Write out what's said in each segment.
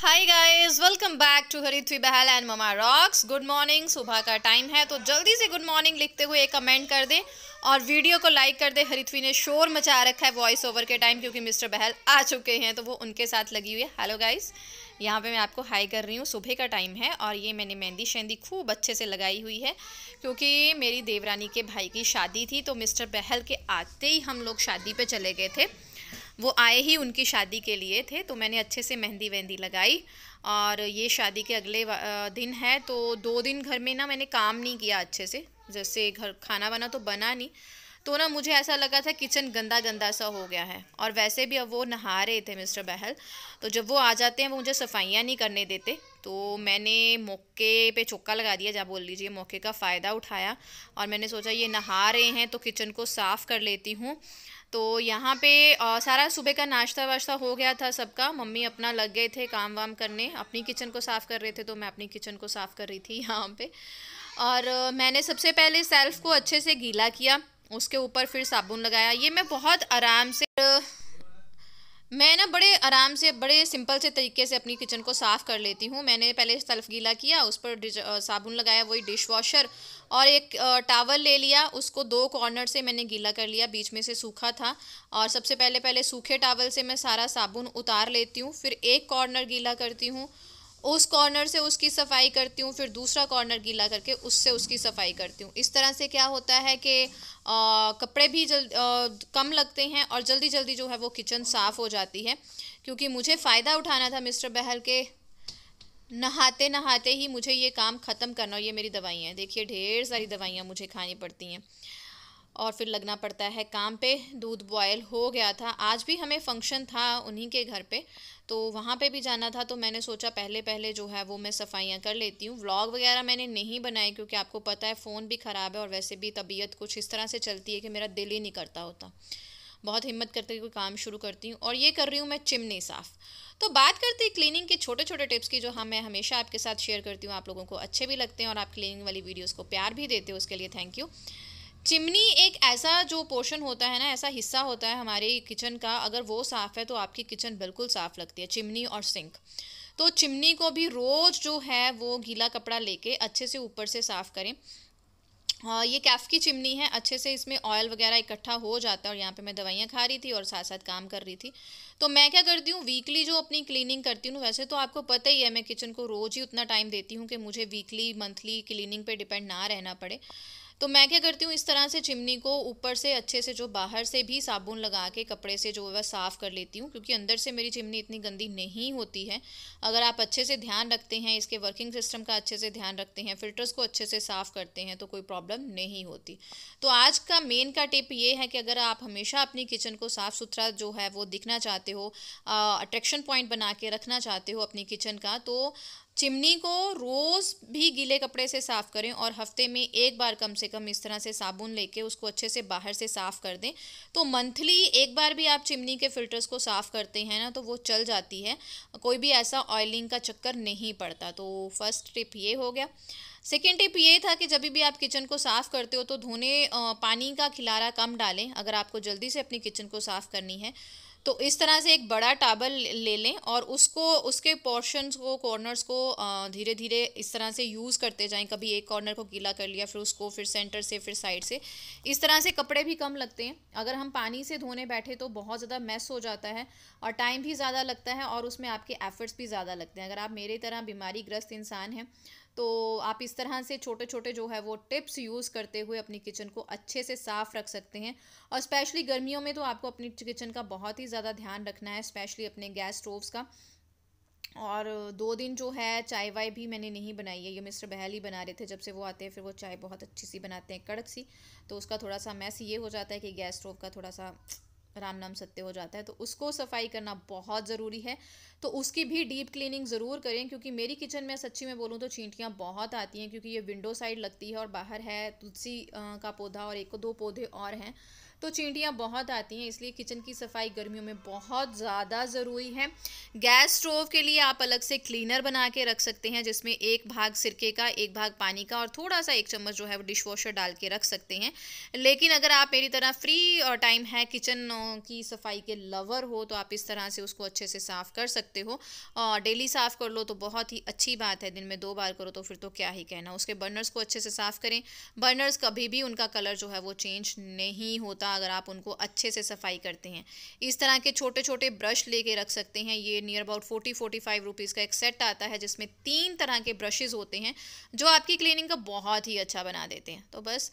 hi guys welcome back to Harithvi Bahl and mama rocks good morning सुबह का time है तो जल्दी से गुड मॉर्निंग लिखते हुए एक कमेंट कर दें और वीडियो को लाइक कर दें हरिथ्वी ने शोर मचा रखा है वॉइस ओवर के टाइम क्योंकि मिस्टर बहल आ चुके हैं तो वो उनके साथ लगी हुई है हेलो गाइस यहाँ पे मैं आपको हाई कर रही हूँ सुबह का टाइम है और ये मैंने मेहंदी शहंदी खूब अच्छे से लगाई हुई है क्योंकि मेरी देवरानी के भाई की शादी थी तो मिस्टर बहल के आते ही हम लोग शादी पर चले गए थे वो आए ही उनकी शादी के लिए थे तो मैंने अच्छे से मेहंदी वहंदी लगाई और ये शादी के अगले दिन है तो दो दिन घर में ना मैंने काम नहीं किया अच्छे से जैसे घर खाना वाना तो बना नहीं तो ना मुझे ऐसा लगा था किचन गंदा गंदा सा हो गया है और वैसे भी अब वो नहा रहे थे मिस्टर बहल तो जब वो आ जाते हैं वो मुझे सफाइयाँ नहीं करने देते तो मैंने मौके पे चौका लगा दिया जब बोल लीजिए मौके का फ़ायदा उठाया और मैंने सोचा ये नहा रहे हैं तो किचन को साफ़ कर लेती हूँ तो यहाँ पे आ, सारा सुबह का नाश्ता वाश्ता हो गया था सबका मम्मी अपना लग गए थे काम वाम करने अपनी किचन को साफ़ कर रहे थे तो मैं अपनी किचन को साफ़ कर रही थी यहाँ पे और आ, मैंने सबसे पहले सेल्फ़ को अच्छे से गीला किया उसके ऊपर फिर साबुन लगाया ये मैं बहुत आराम से मैं ना बड़े आराम से बड़े सिंपल से तरीके से अपनी किचन को साफ़ कर लेती हूँ मैंने पहले सेल्फ गीला किया उस पर साबुन लगाया वही डिश वॉशर और एक टावल ले लिया उसको दो कॉर्नर से मैंने गीला कर लिया बीच में से सूखा था और सबसे पहले पहले सूखे टावल से मैं सारा साबुन उतार लेती हूँ फिर एक कॉर्नर गीला करती हूँ उस कॉर्नर से उसकी सफाई करती हूँ फिर दूसरा कॉर्नर गीला करके उससे उसकी सफाई करती हूँ इस तरह से क्या होता है कि कपड़े भी जल कम लगते हैं और जल्दी जल्दी जो है वो किचन साफ़ हो जाती है क्योंकि मुझे फ़ायदा उठाना था मिस्टर बहल के नहाते नहाते ही मुझे ये काम ख़त्म करना ये मेरी दवाइयाँ देखिए ढेर सारी दवाइयाँ मुझे खानी पड़ती हैं और फिर लगना पड़ता है काम पे दूध बॉयल हो गया था आज भी हमें फंक्शन था उन्हीं के घर पे तो वहाँ पे भी जाना था तो मैंने सोचा पहले पहले जो है वो मैं सफाइयाँ कर लेती हूँ व्लॉग वगैरह मैंने नहीं बनाए क्योंकि आपको पता है फ़ोन भी ख़राब है और वैसे भी तबीयत कुछ इस तरह से चलती है कि मेरा दिल ही नहीं करता होता बहुत हिम्मत करते हुए काम शुरू करती हूँ और ये कर रही हूँ मैं चिमनी साफ़ तो बात करते हैं क्लीनिंग के छोटे छोटे टिप्स की जो हम हाँ, मैं हमेशा आपके साथ शेयर करती हूँ आप लोगों को अच्छे भी लगते हैं और आप क्लीनिंग वाली वीडियोज़ को प्यार भी देते हो उसके लिए थैंक यू चिमनी एक ऐसा जो पोर्शन होता है ना ऐसा हिस्सा होता है हमारे किचन का अगर वो साफ़ है तो आपकी किचन बिल्कुल साफ़ लगती है चिमनी और सिंक तो चिमनी को भी रोज़ जो है वो गीला कपड़ा लेके अच्छे से ऊपर से साफ़ करें हाँ, ये कैफ की चिमनी है अच्छे से इसमें ऑयल वगैरह इकट्ठा हो जाता है और यहाँ पे मैं दवाइयाँ खा रही थी और साथ साथ काम कर रही थी तो मैं क्या करती हूँ वीकली जो अपनी क्लीनिंग करती हूँ वैसे तो आपको पता ही है मैं किचन को रोज़ ही उतना टाइम देती हूँ कि मुझे वीकली मंथली क्लीनिंग पे डिपेंड ना रहना पड़े तो मैं क्या करती हूँ इस तरह से चिमनी को ऊपर से अच्छे से जो बाहर से भी साबुन लगा के कपड़े से जो है साफ़ कर लेती हूँ क्योंकि अंदर से मेरी चिमनी इतनी गंदी नहीं होती है अगर आप अच्छे से ध्यान रखते हैं इसके वर्किंग सिस्टम का अच्छे से ध्यान रखते हैं फिल्टर्स को अच्छे से साफ़ करते हैं तो कोई प्रॉब्लम नहीं होती तो आज का मेन का टिप ये है कि अगर आप हमेशा अपनी किचन को साफ़ सुथरा जो है वो दिखना चाहते हो अट्रैक्शन पॉइंट बना के रखना चाहते हो अपनी किचन का तो चिमनी को रोज़ भी गीले कपड़े से साफ़ करें और हफ्ते में एक बार कम से कम इस तरह से साबुन लेके उसको अच्छे से बाहर से साफ़ कर दें तो मंथली एक बार भी आप चिमनी के फ़िल्टर्स को साफ़ करते हैं ना तो वो चल जाती है कोई भी ऐसा ऑयलिंग का चक्कर नहीं पड़ता तो फर्स्ट टिप ये हो गया सेकेंड टिप ये था कि जब भी आप किचन को साफ़ करते हो तो धोने पानी का खिलारा कम डालें अगर आपको जल्दी से अपनी किचन को साफ़ करनी है तो इस तरह से एक बड़ा टाबल ले लें और उसको उसके पोर्शंस को कॉर्नर्स को धीरे धीरे इस तरह से यूज़ करते जाएं कभी एक कॉर्नर को गीला कर लिया फिर उसको फिर सेंटर से फिर साइड से इस तरह से कपड़े भी कम लगते हैं अगर हम पानी से धोने बैठे तो बहुत ज़्यादा मैस हो जाता है और टाइम भी ज़्यादा लगता है और उसमें आपके एफ़र्ट्स भी ज़्यादा लगते हैं अगर आप मेरे तरह बीमारी ग्रस्त इंसान हैं तो आप इस तरह से छोटे छोटे जो है वो टिप्स यूज़ करते हुए अपनी किचन को अच्छे से साफ़ रख सकते हैं और स्पेशली गर्मियों में तो आपको अपनी किचन का बहुत ही ज़्यादा ध्यान रखना है स्पेशली अपने गैस स्टोव्स का और दो दिन जो है चाय वाय भी मैंने नहीं बनाई है ये मिस्टर बहल ही बना रहे थे जब से वो आते हैं फिर वो चाय बहुत अच्छी सी बनाते हैं कड़क सी तो उसका थोड़ा सा मैस ये हो जाता है कि गैस स्टोव का थोड़ा सा राम नाम सत्य हो जाता है तो उसको सफाई करना बहुत ज़रूरी है तो उसकी भी डीप क्लीनिंग ज़रूर करें क्योंकि मेरी किचन में सच्ची में बोलूँ तो चींटियाँ बहुत आती हैं क्योंकि ये विंडो साइड लगती है और बाहर है तुलसी का पौधा और एक दो पौधे और हैं तो चींटियाँ बहुत आती हैं इसलिए किचन की सफाई गर्मियों में बहुत ज़्यादा ज़रूरी है गैस स्टोव के लिए आप अलग से क्लीनर बना के रख सकते हैं जिसमें एक भाग सिरके का एक भाग पानी का और थोड़ा सा एक चम्मच जो है वो डिश वॉशर डाल के रख सकते हैं लेकिन अगर आप मेरी तरह फ्री टाइम है किचन की सफाई के लवर हो तो आप इस तरह से उसको अच्छे से साफ़ कर सकते हो और डेली साफ़ कर लो तो बहुत ही अच्छी बात है दिन में दो बार करो तो फिर तो क्या ही कहना उसके बर्नर्स को अच्छे से साफ़ करें बर्नर्स कभी भी उनका कलर जो है वो चेंज नहीं होता का अगर आप उनको अच्छे से सफाई करते हैं इस तरह के छोटे छोटे ब्रश लेके रख सकते हैं ये near about forty forty five rupees का एक सेट आता है जिसमें तीन तरह के ब्रशेज़ होते हैं जो आपकी क्लीनिंग का बहुत ही अच्छा बना देते हैं तो बस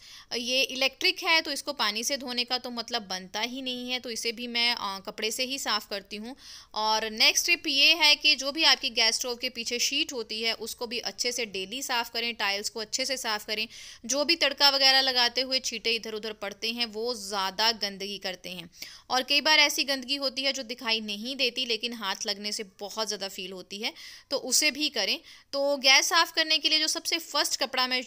ये इलेक्ट्रिक है तो इसको पानी से धोने का तो मतलब बनता ही नहीं है तो इसे भी मैं कपड़े से ही साफ़ करती हूँ और नेक्स्ट टिप ये है कि जो भी आपकी गैस स्टोव के पीछे शीट होती है उसको भी अच्छे से डेली साफ़ करें टाइल्स को अच्छे से साफ़ करें जो भी तड़का वगैरह लगाते हुए छीटे इधर उधर पड़ते हैं वो ज़्यादा गंदगी करते हैं और कई बार ऐसी गंदगी होती है जो दिखाई नहीं देती लेकिन हाथ लगने से बहुत ज़्यादा फील होती है तो उसे भी करें तो गैस साफ़ करने के लिए जो सबसे फर्स्ट कपड़ा मैं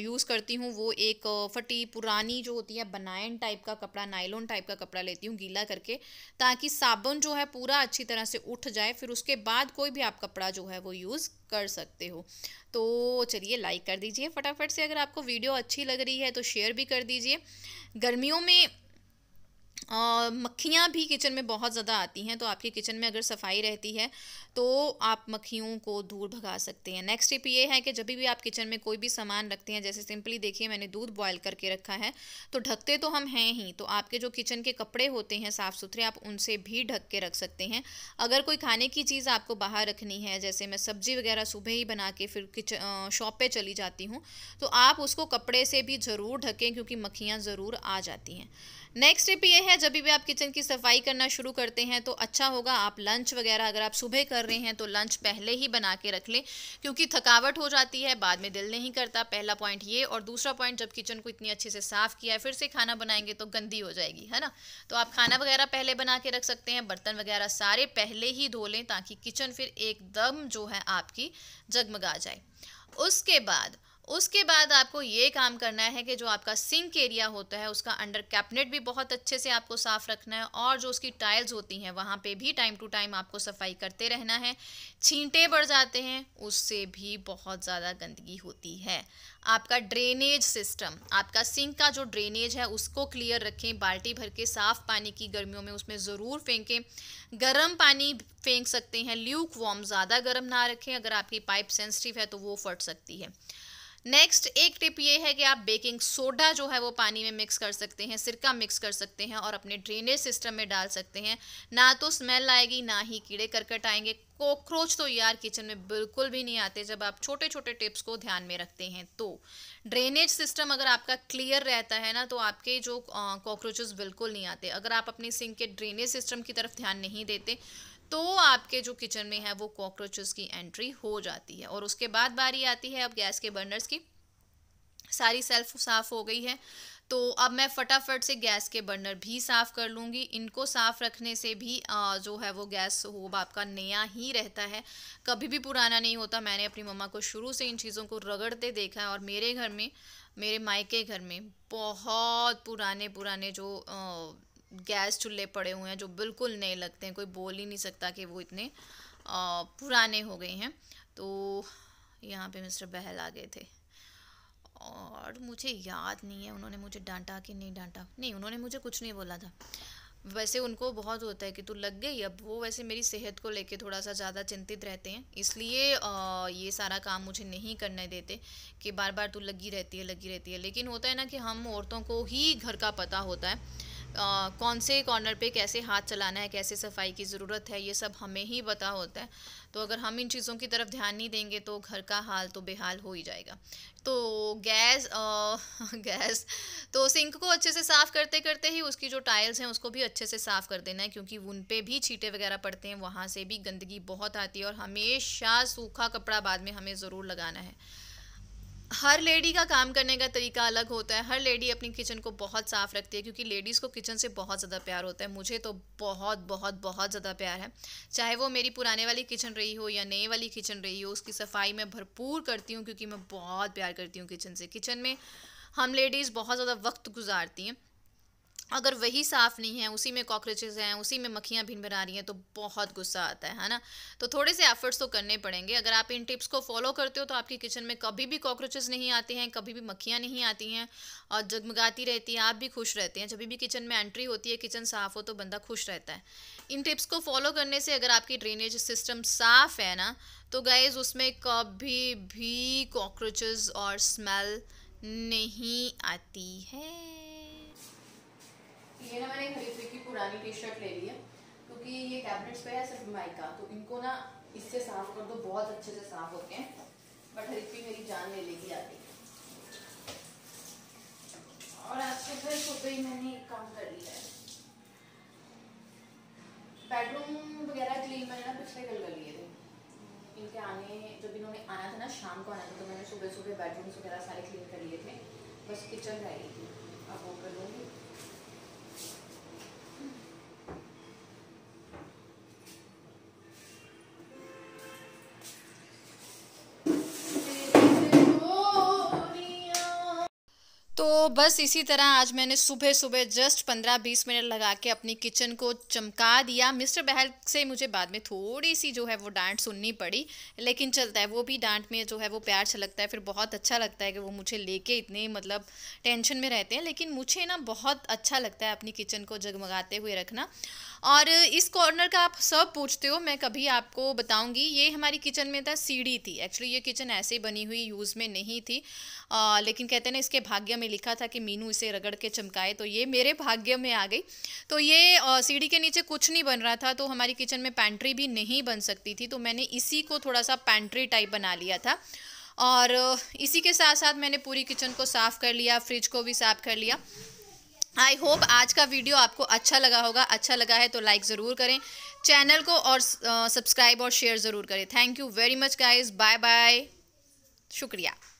यूज़ करती हूँ वो एक फटी पुरानी जो होती है बनायन टाइप का कपड़ा नाइलोन टाइप का कपड़ा लेती हूँ गीला करके ताकि साबुन जो है पूरा अच्छी तरह से उठ जाए फिर उसके बाद कोई भी आप कपड़ा जो है वो यूज़ कर सकते हो तो चलिए लाइक कर दीजिए फटाफट से अगर आपको वीडियो अच्छी लग रही है तो शेयर भी कर दीजिए गर्मियों में मक्खियाँ भी किचन में बहुत ज़्यादा आती हैं तो आपके किचन में अगर सफाई रहती है तो आप मक्खियों को दूर भगा सकते हैं नेक्स्ट टिप ये है कि जब भी आप किचन में कोई भी सामान रखते हैं जैसे सिंपली देखिए मैंने दूध बॉयल करके रखा है तो ढकते तो हम हैं ही तो आपके जो किचन के कपड़े होते हैं साफ़ सुथरे आप उनसे भी ढक के रख सकते हैं अगर कोई खाने की चीज़ आपको बाहर रखनी है जैसे मैं सब्जी वगैरह सुबह ही बना के फिर किचन शॉप पर चली जाती हूँ तो आप उसको कपड़े से भी ज़रूर ढकें क्योंकि मक्खियाँ ज़रूर आ जाती हैं नेक्स्ट टिप ये है जब भी आप किचन की सफाई करना शुरू करते हैं तो अच्छा होगा आप लंच वगैरह अगर आप सुबह कर कर रहे हैं तो लंच पहले ही बना के रख लें क्योंकि थकावट हो जाती है बाद में दिल नहीं करता पहला पॉइंट ये और दूसरा पॉइंट जब किचन को इतनी अच्छे से साफ़ किया है फिर से खाना बनाएंगे तो गंदी हो जाएगी है ना तो आप खाना वगैरह पहले बना के रख सकते हैं बर्तन वगैरह सारे पहले ही धो लें ताकि किचन फिर एकदम जो है आपकी जगमगा जाए उसके बाद उसके बाद आपको ये काम करना है कि जो आपका सिंक एरिया होता है उसका अंडर कैबिनेट भी बहुत अच्छे से आपको साफ़ रखना है और जो उसकी टाइल्स होती हैं वहाँ पे भी टाइम टू टाइम आपको सफाई करते रहना है छींटे बढ़ जाते हैं उससे भी बहुत ज़्यादा गंदगी होती है आपका ड्रेनेज सिस्टम आपका सिंक का जो ड्रेनेज है उसको क्लियर रखें बाल्टी भर के साफ़ पानी की गर्मियों में उसमें ज़रूर फेंकें गर्म पानी फेंक सकते हैं ल्यूक वॉम ज़्यादा गर्म ना रखें अगर आपकी पाइप सेंसिटिव है तो वो फट सकती है नेक्स्ट एक टिप ये है कि आप बेकिंग सोडा जो है वो पानी में मिक्स कर सकते हैं सिरका मिक्स कर सकते हैं और अपने ड्रेनेज सिस्टम में डाल सकते हैं ना तो स्मेल आएगी ना ही कीड़े करकट आएंगे कॉकरोच तो यार किचन में बिल्कुल भी नहीं आते जब आप छोटे छोटे टिप्स को ध्यान में रखते हैं तो ड्रेनेज सिस्टम अगर आपका क्लियर रहता है ना तो आपके जो कॉकरोचेस बिल्कुल नहीं आते अगर आप अपनी सिंक के ड्रेनेज सिस्टम की तरफ ध्यान नहीं देते तो आपके जो किचन में है वो कॉकरोचेस की एंट्री हो जाती है और उसके बाद बारी आती है अब गैस के बर्नर्स की सारी सेल्फ साफ़ हो गई है तो अब मैं फटाफट से गैस के बर्नर भी साफ़ कर लूँगी इनको साफ़ रखने से भी जो है वो गैस होब आपका नया ही रहता है कभी भी पुराना नहीं होता मैंने अपनी मम्मा को शुरू से इन चीज़ों को रगड़ते देखा है और मेरे घर में मेरे मायके घर में बहुत पुराने पुराने जो आ, गैस चूल्हे पड़े हुए हैं जो बिल्कुल नए लगते हैं कोई बोल ही नहीं सकता कि वो इतने पुराने हो गए हैं तो यहाँ पे मिस्टर बहल आ गए थे और मुझे याद नहीं है उन्होंने मुझे डांटा कि नहीं डांटा नहीं उन्होंने मुझे कुछ नहीं बोला था वैसे उनको बहुत होता है कि तू लग गई अब वो वैसे मेरी सेहत को लेके थोड़ा सा ज़्यादा चिंतित रहते हैं इसलिए ये सारा काम मुझे नहीं करने देते कि बार बार तू लगी रहती है लगी रहती है लेकिन होता है ना कि हम औरतों को ही घर का पता होता है आ, कौन से कॉर्नर पे कैसे हाथ चलाना है कैसे सफाई की ज़रूरत है ये सब हमें ही पता होता है तो अगर हम इन चीज़ों की तरफ ध्यान नहीं देंगे तो घर का हाल तो बेहाल हो ही जाएगा तो गैस आ, गैस तो सिंक को अच्छे से साफ़ करते करते ही उसकी जो टाइल्स हैं उसको भी अच्छे से साफ़ कर देना है क्योंकि उन पे भी छीटे वगैरह पड़ते हैं वहाँ से भी गंदगी बहुत आती है और हमेशा सूखा कपड़ा बाद में हमें ज़रूर लगाना है हर लेडी का काम करने का तरीका अलग होता है हर लेडी अपनी किचन को बहुत साफ़ रखती है क्योंकि लेडीज़ को किचन से बहुत ज़्यादा प्यार होता है मुझे तो बहुत बहुत बहुत ज़्यादा प्यार है चाहे वो मेरी पुराने वाली किचन रही हो या नई वाली किचन रही हो उसकी सफाई मैं भरपूर करती हूँ क्योंकि मैं बहुत प्यार करती हूँ किचन से किचन में हम लेडीज़ बहुत ज़्यादा वक्त गुजारती हैं अगर वही साफ़ नहीं है उसी में कॉकरोचेज़ हैं उसी में मक्खियाँ भिन भिना रही हैं तो बहुत गुस्सा आता है है ना तो थोड़े से एफर्ट्स तो करने पड़ेंगे अगर आप इन टिप्स को फॉलो करते हो तो आपकी किचन में कभी भी कॉकरोचेज़ नहीं आते हैं कभी भी मक्खियाँ नहीं आती हैं और जगमगाती रहती हैं आप भी खुश रहते हैं जब भी किचन में एंट्री होती है किचन साफ़ हो तो बंदा खुश रहता है इन टिप्स को फॉलो करने से अगर आपकी ड्रेनेज सिस्टम साफ़ है ना तो गैज़ उसमें कभी भी कॉकरोचेज़ और स्मेल नहीं आती है ये ना मैंने खरीद की पुरानी टी शर्ट ले ली है क्योंकि ये कैबिनेट्स पे है सिर्फ माइक का तो इनको ना इससे साफ कर दो बहुत अच्छे से साफ होते हैं बट हरीफी मेरी जान ले लेगी आगे और आज सुबह सुबह ही मैंने एक काम कर लिया है बेडरूम वगैरह क्लीन मैंने ना पिछले कल कर लिए थे इनके आने जब इन्होंने आना था ना शाम को आना था तो मैंने सुबह सुबह बेडरूम्स वगैरह सारे क्लीन कर लिए थे बस किचन रह गई थी अब वो कर लूँगी तो बस इसी तरह आज मैंने सुबह सुबह जस्ट पंद्रह बीस मिनट लगा के अपनी किचन को चमका दिया मिस्टर बहल से मुझे बाद में थोड़ी सी जो है वो डांट सुननी पड़ी लेकिन चलता है वो भी डांट में जो है वो प्यार छलकता है फिर बहुत अच्छा लगता है कि वो मुझे लेके इतने मतलब टेंशन में रहते हैं लेकिन मुझे ना बहुत अच्छा लगता है अपनी किचन को जगमगाते हुए रखना और इस कॉर्नर का आप सब पूछते हो मैं कभी आपको बताऊंगी ये हमारी किचन में था सीढ़ी थी एक्चुअली ये किचन ऐसे बनी हुई यूज़ में नहीं थी आ, लेकिन कहते हैं ना इसके भाग्य में लिखा था कि मीनू इसे रगड़ के चमकाए तो ये मेरे भाग्य में आ गई तो ये सीढ़ी के नीचे कुछ नहीं बन रहा था तो हमारी किचन में पैंट्री भी नहीं बन सकती थी तो मैंने इसी को थोड़ा सा पैंट्री टाइप बना लिया था और इसी के साथ साथ मैंने पूरी किचन को साफ़ कर लिया फ्रिज को भी साफ़ कर लिया आई होप आज का वीडियो आपको अच्छा लगा होगा अच्छा लगा है तो लाइक ज़रूर करें चैनल को और सब्सक्राइब और शेयर ज़रूर करें thank you very much guys bye bye शुक्रिया